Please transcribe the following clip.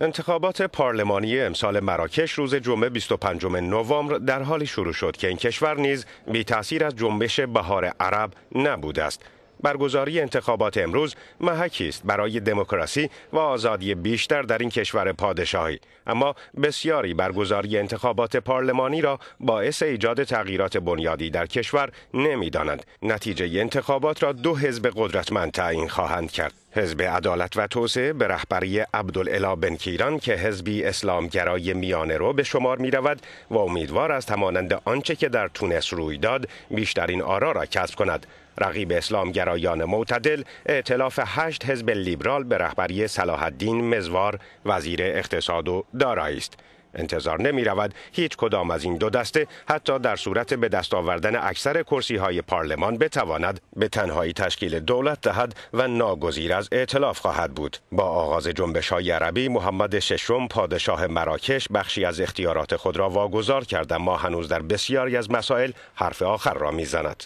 انتخابات پارلمانی امسال مراکش روز جمعه 25 نوامبر در حالی شروع شد که این کشور نیز بی تاثیر از جنبش بهار عرب نبود است. برگزاری انتخابات امروز محکی است برای دموکراسی و آزادی بیشتر در این کشور پادشاهی اما بسیاری برگزاری انتخابات پارلمانی را باعث ایجاد تغییرات بنیادی در کشور نمیدانند نتیجه انتخابات را دو حزب قدرتمند تعیین خواهند کرد حزب عدالت و توسعه به رهبری عبدالعلا بن کیران که حزبی اسلامگرای میانه رو به شمار می رود و امیدوار است همانند آنچه که در تونس روی داد بیشترین آرا را کسب کند رقیب اسلام گرایان معتدل اعتلاف هشت حزب لیبرال به رهبری صلاح الدین مزوار وزیر اقتصاد و دارایی است انتظار نمی رود هیچ کدام از این دو دسته حتی در صورت به دست آوردن اکثر کرسی های پارلمان بتواند به تنهایی تشکیل دولت دهد و ناگزیر از ائتلاف خواهد بود با آغاز جنبش های عربی محمد ششم پادشاه مراکش بخشی از اختیارات خود را واگذار کرد اما هنوز در بسیاری از مسائل حرف آخر را میزند